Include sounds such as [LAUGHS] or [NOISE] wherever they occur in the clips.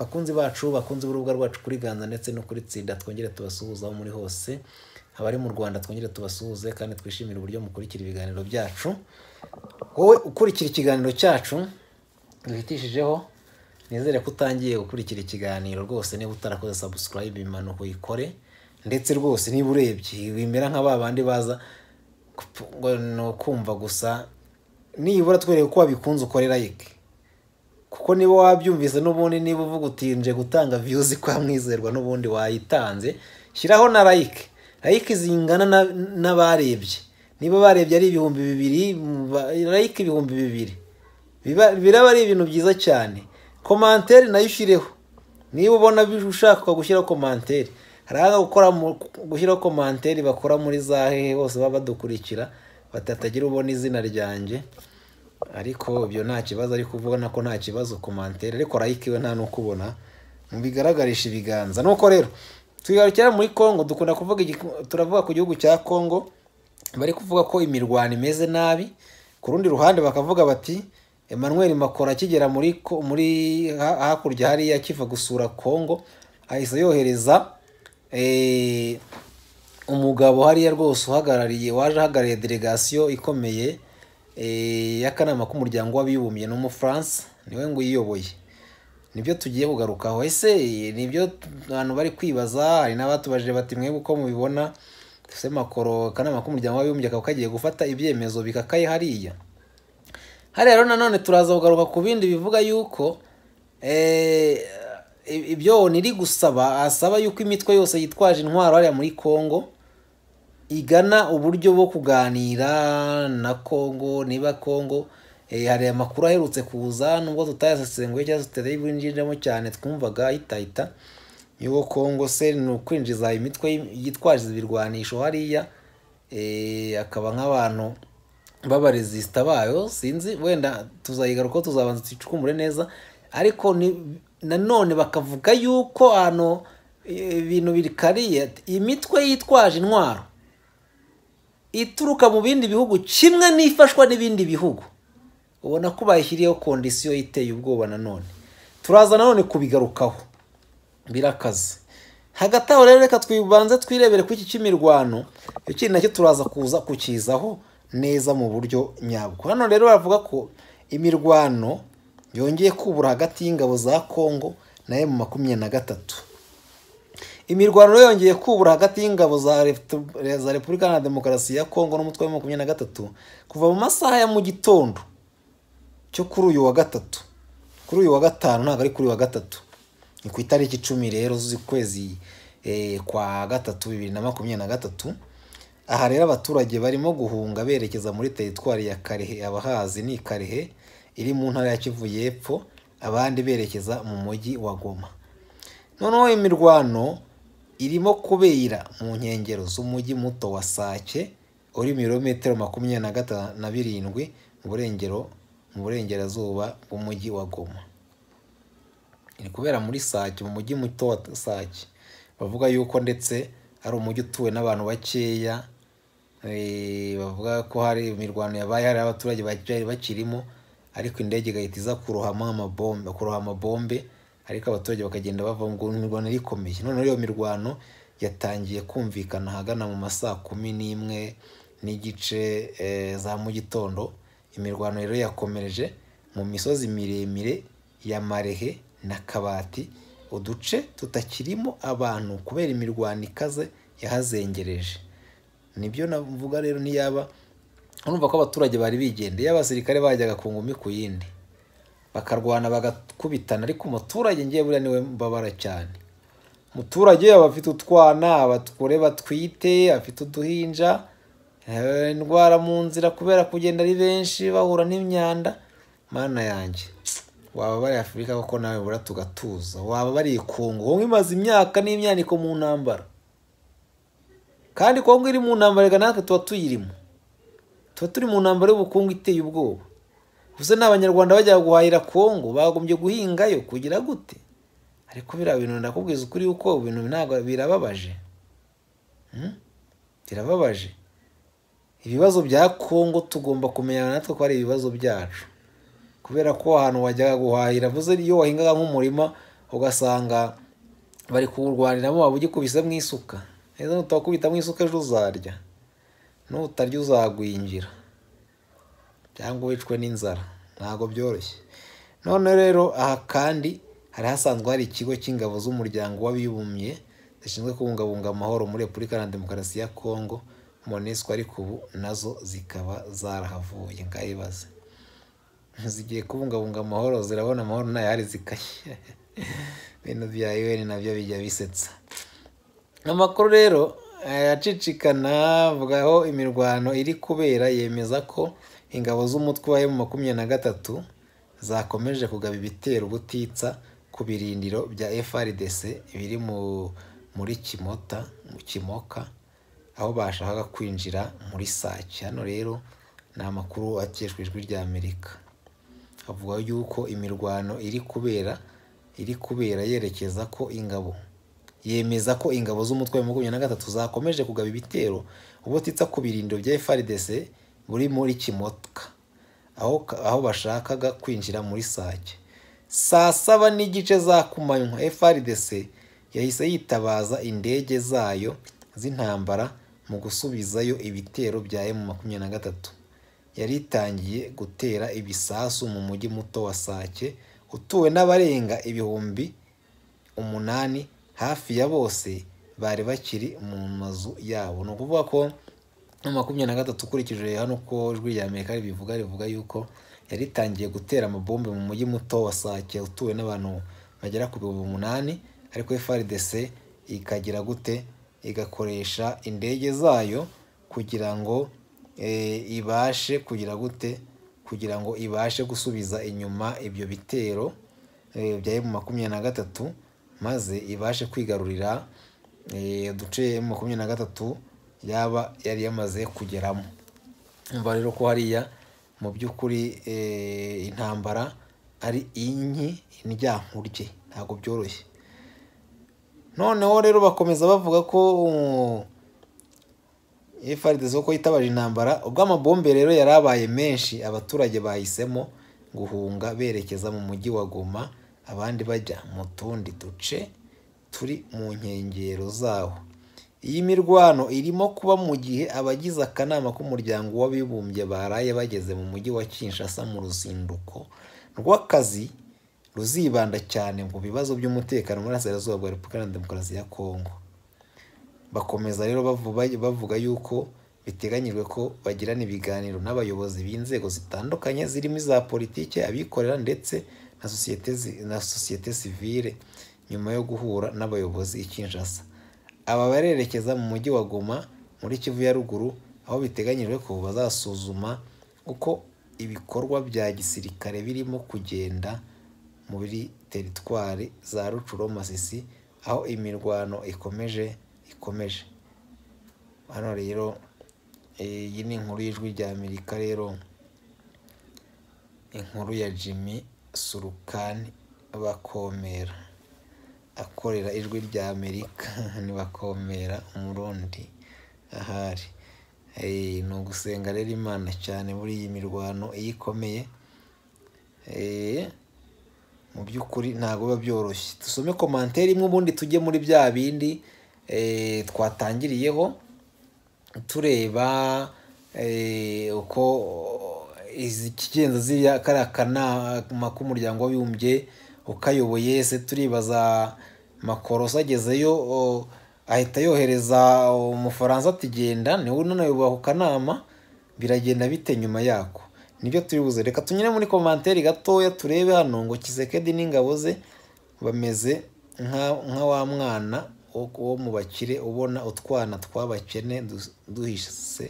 bakunzi bacu bakunze urubuga rwacu kuri ganza ndetse no kuri tsinda twongere tubasuhuza aho muri hose abari mu rwanda twongere tubasuhuze kandi twishimire uburyo mukurikira ibiganiro byacu wowe ukurikira ikiganiro cyacu duhitishijeho nizere ko utangiye gukurikira ikiganiro rwose niba utarakoze sabusikarayibe impanuka uyikore ndetse rwose niba urebye bimera nka ba bandi baza ni ukumva gusa nibura twereke ko wabikunze ukorera yike kuko niba wabyumvise n'ubundi niba uvuga utinje gutanga viyuzi [LAUGHS] kwa mwizerwa n'ubundi wayitanze shyiraho na layike layike zingana n'abarebye niba barebye ari ibihumbi bibiri layike ibihumbi bibiri biraba ari ibintu byiza cyane komantere nayo ushyireho niba ubona ushaka gushyiraho komantere hari gukora gushyiraho komantere bakora muri za hehe bose baba badukurikira batatagira ubona izina ryanjye ariko ibyo nta kibazo ariko ubona ko nta kibazo komantere ariko like we nta n'ukubona mubigaragarisha ibiganza nuko rero twigarukira muri congo dukunda kuvuga turavuga ku gihugu cya congo bari kuvuga ko imirwano imeze nabi ku rundi ruhande bakavuga bati emmanuel makora akigera muri hakurya hariya akiva gusura congo ahise yohereza eh, umugabo hariya rwose uhagarariye waje ahagarariye delegasiyo ikomeye Eh, y'akanama k'umuryango w'abibumbye n'umufaransa niwe ngo uyiyoboye nibyo tugiye kugarukaho ese nibyo abantu bari kwibaza hari n'abatubajije bati mwebwe uko mubibona dufite amakoro akanama k'umuryango w'abibumbye kakaba kagiye gufata ibyemezo bikakaye hariya hariya rero nanone turaza kugaruka ku bindi bivuga yuko eh, ibyo niri gusaba asaba yuko imitwe yose yitwaje intwaro hariya muri congo igana uburyo bwo kuganira na kongo niba kongo eh, hari amakuru aherutse kuza nubwo tutayasesenguye cyangwa tutari bwinjiremo cyane twumvaga ahitahita y'uko kongo se ni ukwinjiza imitwe yitwaje ibirwanisho hariya eh, akaba nk'abantu b'abaresisita bayo sinzi wenda tuzayigaruka tuzabanza tuyicukumbure neza ariko nanone bakavuga yuko hano eh, ibintu bikariye imitwe yitwaje intwaro ituruka mu bindi bihugu kimwe n'ifashwa n'ibindi bihugu ubona ko bayishyiriyeho kondisiyo iteye ubwoba nanone turaza nanone kubigarukaho birakaze hagati aho rero reka twibanze twirebere ku iki cy'imirwano icyo nacyo turaza kuza kukizaho neza mu buryo nyabwo hano rero bavuga ko imirwano yongeye kubura hagati y'ingabo za kongo nayo mu makumyabiri na gatatu imirwano yongeye kubura hagati y'ingabo za repubulika na demokarasi ya kongo n'umutwe wa makumyabiri na gatatu kuva mu masaha ya mu gitondo cyo kuri uyu wa gatatu kuri uyu wa gatanu ntabwo ari kuri uyu wa gatatu ni ku itariki icumi rero z'ukwezi eh, kwa gatatu bibiri na makumyabiri na gatatu aha rero abaturage barimo guhunga berekeza muri teritwari ya karehe abahazi ni karehe iri mu ntara ya kivu y'epfo abandi berekeza mu mujyi wa goma noneho imirwano irimo kubera mu nkengero z'umujyi muto wa sake uri mirometero makumyabiri na gatanu na birindwi mu mu burengerazuba bw'umujyi wa goma iri kubera muri sake mu mujyi muto wa sake bavuga yuko ndetse ari umujyi utuwe n'abantu bakeya eh, bavuga ko hari imirwano yabaye hari abaturage bakirimo ariko indege igahita iza kurohama amabombe ariko abaturage bakagenda bava ngo imirwano irikomeye noneho iyo mirwano yatangiye kumvikana ahagana mu ma saa kumi n'imwe n'igice eh, za mu gitondo imirwano rero yakomereje mu misozi miremire ya marehe na kabati uduce tutakirimo abantu kubera imirwano ikaze yahazengereje nibyo navuga rero ntiyaba urumva ko abaturage bari bigende iyo abasirikare bajyaga ku ngumi ku yindi bakarwana bagakubitana ariko umuturage ngewe buriya niwe mbabara cyane umuturage aba afite utwana abakore batwite afite uduhinja eh, indwara mu nzira kubera kugenda ari benshi bahura n'imyanda mana yanjye waba bari afurika kuko nawe bura tugatuza waba bari ikungu wowe imaze imyaka n'imyaniko mu ntambara kandi kongo iri mu ntambara reka natwe tuba tuyirimo tuba turi mu ntambara y'ubukungu iteye ubwoba gusa n'abanyarwanda bajya guhahira kongo bagombye guhingayo kugira gute ariko biriya bintu ndakubwiza ukuri yuko ibintu ntabwo birababaje hmm? birababaje ibibazo bya kongo tugomba kumenya natwe ko ari ibibazo byacu kubera ko ahantu wajyaga guhahira avuze iyo wahingaga nk'umurima ugasanga bari kuwurwaniramo waba mu isuka neza mu isuka ejo uzarya nutarya uzagwingira cyangwa wicwe n'inzara ntabwo byoroshye none rero aha kandi hari hasanzwe hari ikigo cy'ingabo z'umuryango w'abibumbye zishinzwe kubungabunga amahoro muri repubulika na demokarasi ya kongo monesco ariko ubu nazo zikaba zarahavuye ngayibaze zigiye kubungabunga amahoro zirabona amahoro ntayari zikanye ibintu [LAUGHS] bya un nabyo bijya bisetsa amakuru rero eh, acicikana avugaho imirwano iri kubera yemeza ko ingabo z'umutwe wa emu makumyabiri na gatatu zakomeje kugaba ibitero ubutitsa ku birindiro bya frdc biri muri kimota mu kimoka aho bashakaga kwinjira muri sake hano rero ni amakuru ateshwa ijwi rya amerika avuga yuko imirwano iri kubera iri kubera yerekeza ko ingabo yemeza ko ingabo z'umutwe wa makumyabiri na gatatu zakomeje kugaba ibitero ubutitsa ku birindiro bya frdc buri muri kimotwa aho bashakaga kwinjira muri sake saa saba n'igice za kumanywa frdc yahise yitabaza indege zayo z'intambara mu gusubizayo ibitero bya emu makumyabiri na gatatu yari itangiye gutera ibisasu mu mujyi muto wa sake utuwe n'abarenga ibihumbi umunani hafi ya bose bari bakiri mu mazu yabo ni ukuvuga ko na makumyabiri na gatatu ukurikije hano uko ijwi rya amerika ribivuga rivuga yuko yaritangiye gutera amabombe mu mujyi muto wa sake utuwe n'abantu bagera ku bihumbi umunani ariko frdc ikagira gute igakoresha indege zayo kugira ngo eh, ibashe kugira gute kugira ngo ibashe gusubiza inyuma ibyo bitero eh, bya emu makumyabiri na gatatu maze ibashe kwigarurira eh, uduce emu makumyabiri na gatatu yaba yari yamaze kugeramo umva rero ko hariya mu by'ukuri eh, intambara ari inki indyankurye ntabwo byoroshye noneho rero bakomeza bavuga ko efarides eh, uko yitabaje intambara ubwo amabombe rero yari abaye menshi abaturage bahisemo guhunga berekeza mu mujyi wa goma abandi bajya mu tundi duce turi mu nkengero zawo iyi mirwano irimo kuba mu gihe abagize akanama k'umuryango w'abibumbye baraye bageze mu mujyi wa kinshasa mu ruzinduko rw'akazi ruzibanda cyane ku bibazo by'umutekano muri Burasirazuba bwa repubulika iharanira demokarasi ya kongo bakomeza rero bavuga yuko biteganyijwe ko bagirana ibiganiro n'abayobozi b'inzego zitandukanye zirimo iza politiki abikorera ndetse na sosiyete na sosiyete sivire nyuma yo guhura n'abayobozi i kinshasa aba barerekeza mu mujyi wa Goma muri Kivu ya ruguru aho biteganyijwe ko bazasuzuma uko ibikorwa bya gisirikare birimo kugenda muri teritwari za rucuro masisi aho imirwano ikomeje ikomeje hano rero iyi ni inkuru y'ijwi rya amerika rero inkuru ya jimmy surukani bakomera akorera ijwi rya amerika [LAUGHS] ntibakomera umurundi ahari eh, ni ugusenga rero imana cyane muri iyi mirwano iyo ikomeye eh, mu by'ukuri ntabwo biba byoroshye dusome komantere imwe ubundi tujye muri bya bindi eh, twatangiriyeho tureba uko ikigenzo ziriya kariya kanama k'umuryango w'abibumbye ukayoboye ese turibaza Makorosa agezeyo ahita yohereza umufaransa ati genda niwe unaniwe ako kanama biragenda bite nyuma yako nibyo turi reka tunyure muri komantere gatoya turebe hano ngo kisekedi n'ingabo ze bameze nka wa mwana wo mu bakire ubona utwana tw'abakene duhise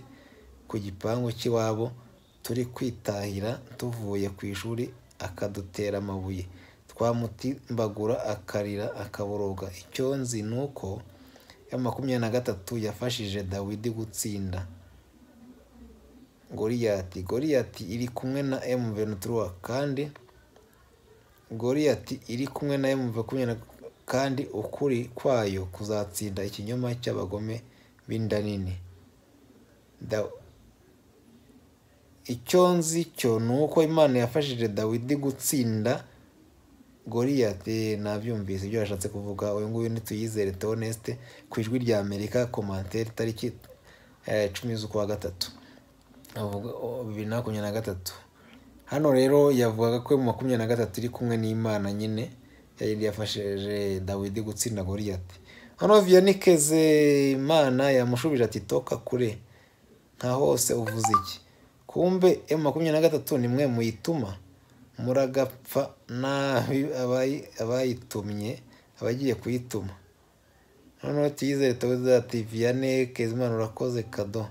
ku gipangu cy'iwabo turi kwitahira tuvuye ku ishuri akadutera amabuye bamutimbagura akarira akaboroga icyo nzi ni uko ya makumyabiri na gatatu yafashije dawidi gutsinda goriyati goriyati iri kumwe na emu ventura kandi goriyati iri kumwe na emu makumyabiri kandi ukuri kwayo kuzatsinda ikinyoma cy'abagome b'inda nini icyo nzi cyo ni uko imana yafashije dawidi gutsinda goriyati eh, nabyumvise ibyo yashatse kuvuga uyu nguyu ntituyizere teonesite ku ijwi rya amerika komantere itariki eh, cumi z'ukwa gatatu bibiri na makumyabiri na gatatu hano rero yavugaga ko mu makumyabiri na gatatu iri kumwe n'imana nyine yari yafashije dawidi gutsinda goriyati hano viyanikeze imana yamushubije ati toka kure nka hose uvuze iki kumbe emu eh, makumyabiri na gatatu ni mwe muyituma muragapfa nabi abayitumye abagiye kuyituma noneho tuyizere tabuza tivi ya neke urakoze kado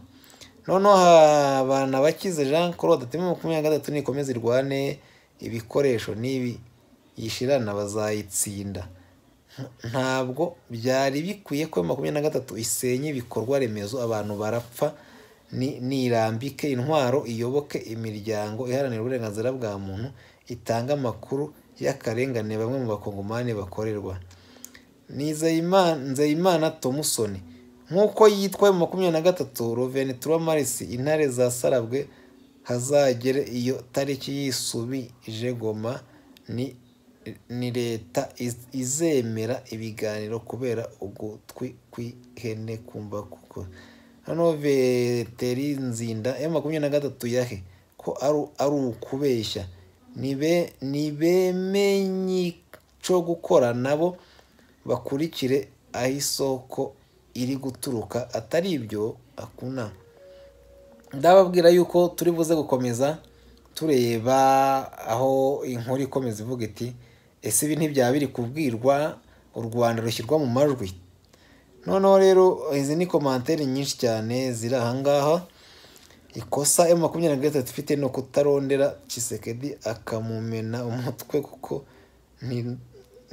noneho abana bakize jean claude turi makumyabiri na gatatu nikomeze irwane ibikoresho n'ibi yishirana bazayitsinda ntabwo byari bikwiye ko makumyabiri na gatatu isenye ibikorwa remezo abantu barapfa nirambike intwaro iyoboke imiryango iharanira uburenganzira bwa muntu itanga amakuru y'akarengane bamwe mu bakongomani bakorerwa nizeyimana tomusoni nk'uko yitwa mu makumyabiri na gatatu ruventura marisi intare zasarabwe hazagere iyo tariki yisubije goma ni leta izemera ibiganiro kubera ugutwi kw'ihene kumva kuko hano veteri nzinda ya makumyabiri na gatatu yahe ko ari ukubeshya ntibemenye cyo gukora nabo bakurikire aho isoko iri guturuka atari ibyo akuna ndababwira yuko turi buze gukomeza tureba aho inkuru ikomeza ivuga iti ese ibi ntibyaba biri kubwirwa u rwanda rushyirwa mu majwi noneho rero izi ni komantere nyinshi cyane ziri ahangaha ikosa emu makumyabiri na gatatu ifite ni ukutarondera kisekedi akamumena umutwe kuko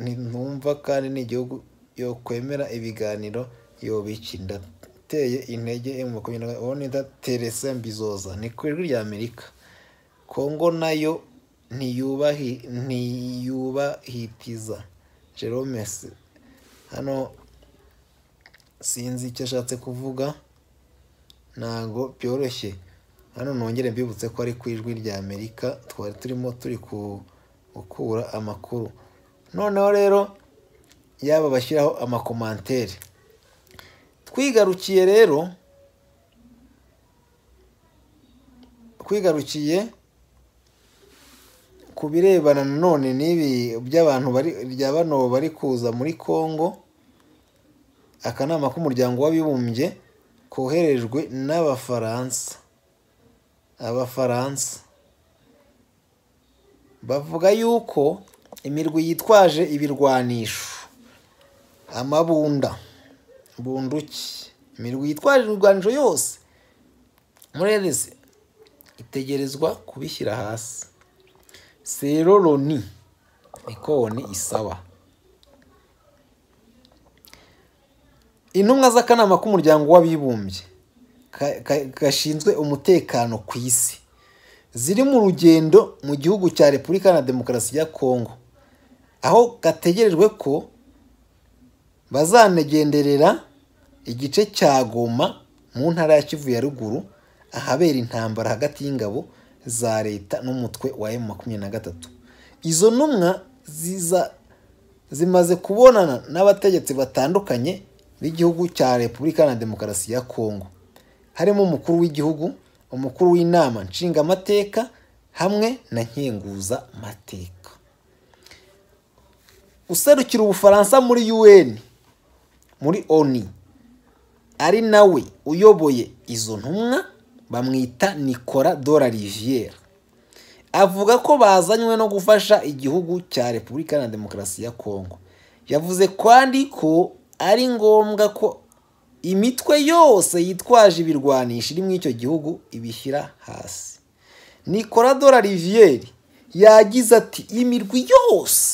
ntinumva kandi nigihugu igihugu yo kwemera ibiganiro yobiki ndateye intege emu makumyabiri na gatatu ubundi ndaterese mbizoza ni ku ijwi rya amerika kongo nayo ntiyubahi ntiyubahitiza jerome hano sinzi icyo ashatse kuvuga ntabwo byoroshye hano nongere mbibutse ko ari ku ijwi rya amerika twari turimo turi gukura amakuru noneho rero yaba bashyiraho amakomantere twigarukiye rero twigarukiye ku birebana nanone n'ibi by'abantu rya bano bari kuza muri congo akanama k'umuryango w'abibumbye koherejwe n'abafaransa abafaransa bavuga yuko imirwi yitwaje ibirwanisho amabunda bunduki imirwi yitwaje ibirwanisho yose murerezi itegerezwa kubishyira hasi seroroni ikoni isaba intumwa z'akanama k'umuryango w'abibumbye gashinzwe umutekano ku isi ziri mu rugendo mu gihugu cya repubulika na demokarasi ya kongo aho gategerejwe ko bazanegenderera igice cya goma mu ntara ya kivu ya ruguru ahabera intambara hagati y'ingabo za leta n'umutwe wa emu makumyabiri na gatatu izo ntumwa ziza zimaze kubonana n'abategetsi batandukanye b'igihugu cya repubulika na demokarasi ya kongo harimo umukuru w'igihugu umukuru w'inama nshingamateka hamwe na mateka userukira ubufaransa muri un muri oni ari nawe uyoboye izo ntumwa bamwita nikora dora riviere avuga ko bazanywe no gufasha igihugu cya repubulika na demokarasi ya kongo yavuze kandi ko ari ngombwa ko imitwe yose yitwaje ibirwanisha iri muri icyo gihugu ibishyira hasi nikoradora riviyeri yagize ati imirwi yose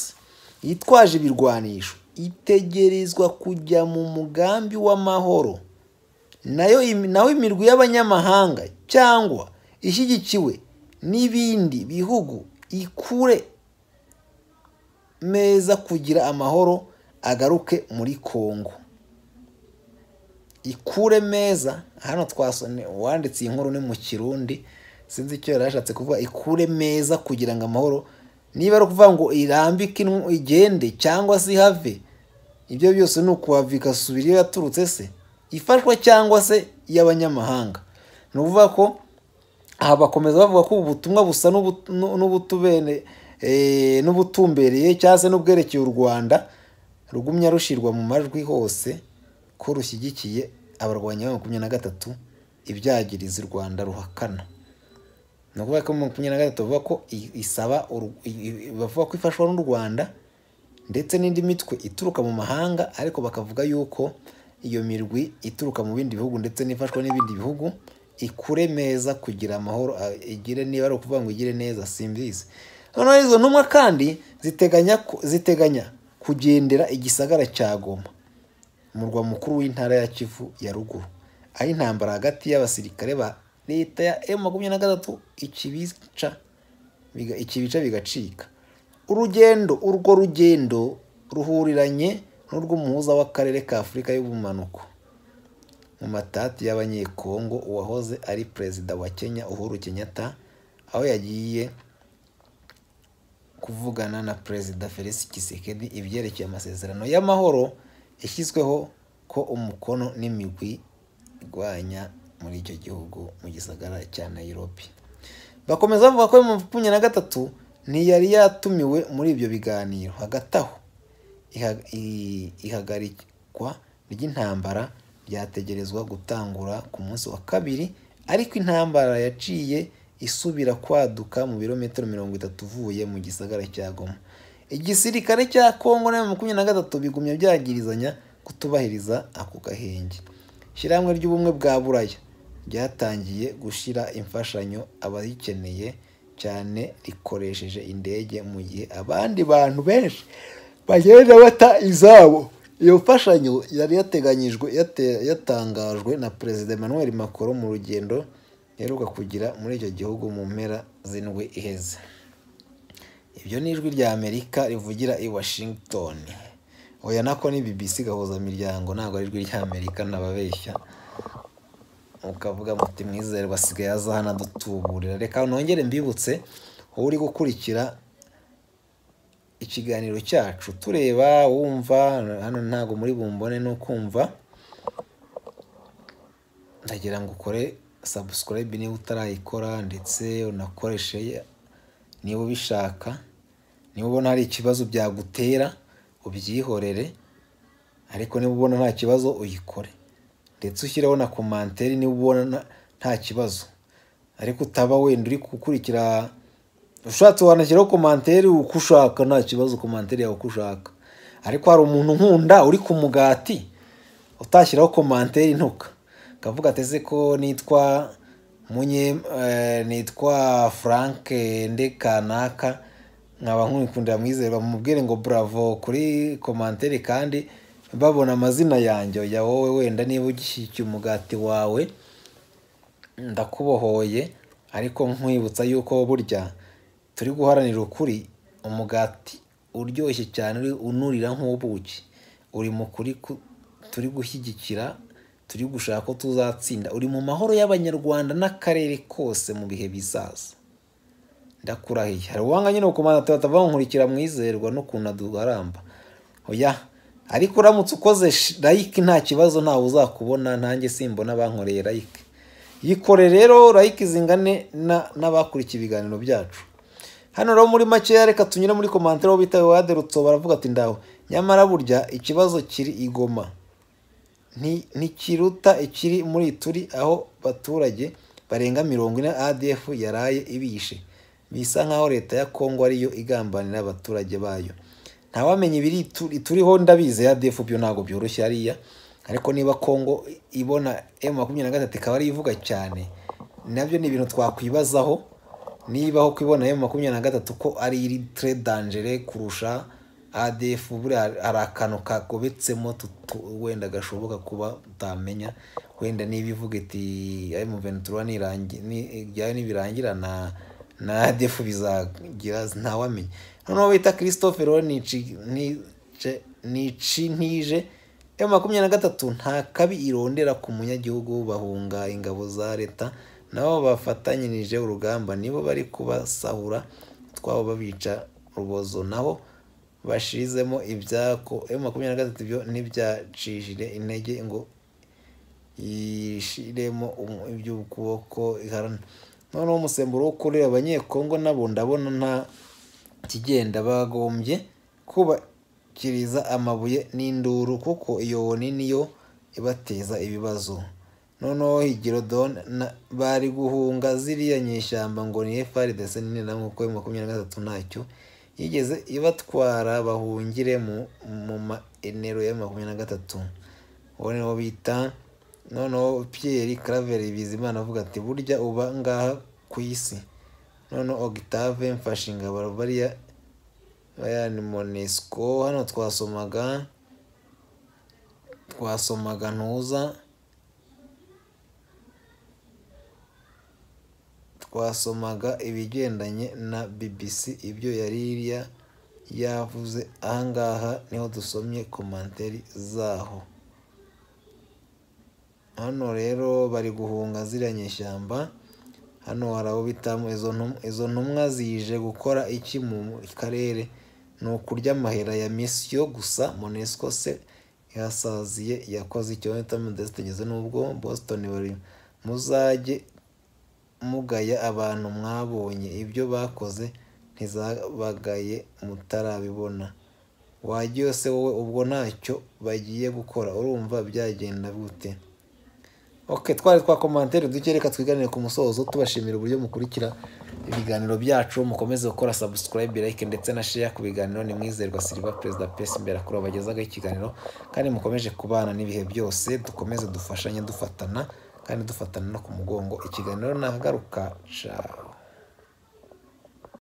yitwaje ibirwanisho itegerezwa kujya mu mugambi w'amahoro nayo nawe imirwi y'abanyamahanga cyangwa ishyigikiwe n'ibindi bihugu ikure meza kugira amahoro agaruke muri kongo ikure meza hano twasomye wanditse iyi nkuru ni mu kirundi sinzi icyo yari ashatse kuvuga ikure meza kugira ngo amahoro niba ari ukuvuga ngo irambike igende cyangwa se ihave ibyo byose ni ukuhava igasubira iyo yaturutse se ifashwa cyangwa se iy'abanyamahanga ni ukuvuga ko aha bakomeza bavuga ko ubu butumwa busa n'ubutubene eh, n'ubutumbereye cyangwa se n'ubwerekeye u rwanda rugumya rushirwa mu majwi hose ko rushyigikiye abarwanyi ba makumyabiri na gatatu ibyagiriza u rwanda ruhakana ni ukuvuga ko makumyabiri na gatatu bavuga ko isaba bavuga ko ifashwa n'u rwanda ndetse n'indi mitwe ituruka mu mahanga ariko bakavuga yuko iyo mirwi ituruka mu bindi bihugu ndetse n'ifashwa n'ibindi bihugu ikure meza kugira amahoro igire niba ari ukuvuga ngo igire neza simbizi noneho izo ntumwa kandi ziteganya ziteganya kugendera igisagara cya goma umurwa mukuru w'intara ya kivu ya ruguru aho intambara hagati y'abasirikare ba leta ya emu makumyabiri na gatatu ikibica bigacika urugendo urwo rugendo ruhuriranye n'urw'umuhuza w'akarere ka afurika y'ubumanuko mu matati y'abanyekongo uwahoze ari perezida wa kenya uhuru kenyatta aho yagiye kuvugana na perezida Felix kisekedi ibyerekeye amasezerano y'amahoro yashyizweho ko umukono n'imigwi irwanya muri icyo gihugu mu gisagara cya Nairobi bakomeza bavuga ko mu makumyabiri na gatatu ntiyari yatumiwe muri ibyo biganiro hagati aho ihagarikwa ry'intambara ryategerezwa gutangura ku munsi wa kabiri ariko intambara yaciye isubira kwaduka mu birometero mirongo itatu uvuye mu gisagara cya goma igisirikare cya kongo na makumyabiri na gatatu bigumya byagirizanya kutubahiriza ako gahenge ishyirahamwe ry'ubumwe bwa buraya ryatangiye gushyira imfashanyo abayikeneye cyane rikoresheje indege mu gihe abandi bantu benshi bagenda bata izabo iyo mfashanyo yari yateganyijwe yatangajwe na perezida emmanuel macron mu rugendo yaheruka kugira muri icyo gihugu mu mpera z'indwi iheze ibyo ni ijwi rya amerika rivugira i washington oya nako ni bbc gahuza miryango ntabwo ari ijwi ry'amerika ntababeshya ukavuga muti mwizere basigaye azahana hano reka nongere mbibutse wowe uri gukurikira ikiganiro cyacu tureba wumva hano ntabwo muri bumbone ni ukumva ndagira ngo ukore sabusikarayibe niba utarayikora ndetse unakoreshe niba ubishaka niba ubona hari ikibazo byagutera ubyihorere ariko niba ubona nta kibazo uyikore ndetse ushyireho na komanteri niba ubona nta kibazo ariko utaba wenda uri gukurikira ushatse wanashyiraho komanteri uko ushaka nta kibazo komanteri yawe uko ushaka ariko hari umuntu nkunda uri ku mugati utashyiraho komanteri ntuka akavuga ateze ko nitwa munye eh, nitwa frank ndi kanaka nkaba nkumikundira mwizerwa mubwire ngo bravo kuri komantere kandi babona amazina yanjye ya wowe wenda niba ugishyigikiye umugati wawe ndakubohoye ariko nkwibutsa yuko burya turi guharanira ukuri umugati uryoshye cyane unurira nk'ubuki uri mu kuri turi gushyigikira turi gushaka ko tuzatsinda uri mu mahoro y'abanyarwanda n'akarere kose mu bihe bizaza ndakurahiye hari uwanga nyine gukomanda tuba nkurikira mwizerwa n'ukuntu aduharamba oya ariko uramutse ukoze layike nta kibazo ntawe uzakubona ntange simbona bankoreye layike yikore rero layike zingane n'abakurikiye ibiganiro byacu hano rero muri makeya reka tunyure muri komantere aho bita wade baravuga ati ndawe nyamara burya ikibazo kiri igoma ntikiruta ikiri muri turi aho baturage barenga mirongo ine adf yaraye ibishe bisa nk'aho leta ya kongo ariyo igambanira abaturage bayo ntawamenya ibiri turiho ndabizi adf byo ntabwo byoroshye ariya ariko niba kongo ibona emu makumyabiri na gatatu ikaba ariyo ivuga cyane nabyo ni ibintu twakwibazaho niba aho kubibona emu makumyabiri na gatatu ko ari iri tere danjere kurusha adefu buriya hari akantu kakobetsemo wenda gashoboka kuba utamenya wenda niba ivuga iti emu ventura nibirangirana na adefu bizagira ntawamenya noneho bita christophe nici ntije emu makumyabiri na gatatu nta kabi irondera ku munyagihugu bahunga ingabo za leta nabo bafatanyirije urugamba nibo bari kubasahura twabo babica rubozo nabo bashizemo ibyako emu makumyabiri na gatatu byo ntibyacishire intege ngo yishiremo iby'ukuboko iharana noneho umusemburo wo kurera abanyekongo nabo ndabona nta kigenda bagombye kubakiriza amabuye n'induru kuko iyo woni niyo ibateza ibibazo noneho higirodone bari guhunga ziriya nyeshyamba ngo ni efari ndetse n'inama kuko makumyabiri na gatatu ntacyo yigeze ibatwara bahungire mu maenero ya makumyabiri na gatatu uwo ni wo bita noneho Pierre Claver bizimana avuga ati burya uba ngaha ku isi noneho Octave mfashingabo bariya bayani monesco hano twasomaga twasomaga ntuza wasomaga ibigendanye na bbc ibyo yari yavuze ahangaha niho dusomye komanteri zaho hano rero bari guhunga ziriya nyishyamba hano hari abo bitamo izo ntumwa zije gukora iki mu karere ni ukurya amahera ya misiyo gusa monesco se yasaziye yakoze icyo leta mudesite ngeze n'ubwo boston bari muzajye mugaya abantu mwabonye ibyo bakoze ntizabagaye mutarabibona wajya se wowe ubwo ntacyo bagiye gukora urumva byagenda bute Ok twari twakomantere duke reka twiganire ku musozo tubashimira uburyo mukurikira ibiganiro byacu mukomeze gukora subscribe like ndetse na sheya ku biganiro ni mwizerwa siriva perezida pesi imbere akuru bagezaho ikiganiro kandi mukomeje kubana n'ibihe byose dukomeze dufashanye dufatana kandi dufatana no ku mugongo ikiganiro nahagaruka